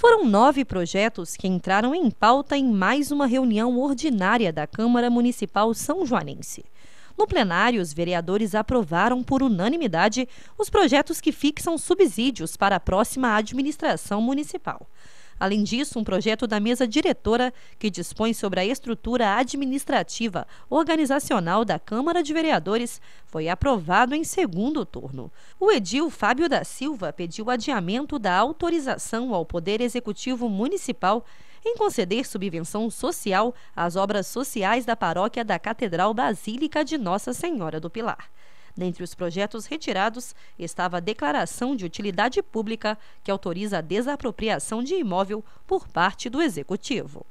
Foram nove projetos que entraram em pauta em mais uma reunião ordinária da Câmara Municipal São Joanense. No plenário, os vereadores aprovaram por unanimidade os projetos que fixam subsídios para a próxima administração municipal. Além disso, um projeto da mesa diretora que dispõe sobre a estrutura administrativa organizacional da Câmara de Vereadores foi aprovado em segundo turno. O edil Fábio da Silva pediu adiamento da autorização ao Poder Executivo Municipal em conceder subvenção social às obras sociais da paróquia da Catedral Basílica de Nossa Senhora do Pilar. Dentre os projetos retirados estava a declaração de utilidade pública, que autoriza a desapropriação de imóvel por parte do Executivo.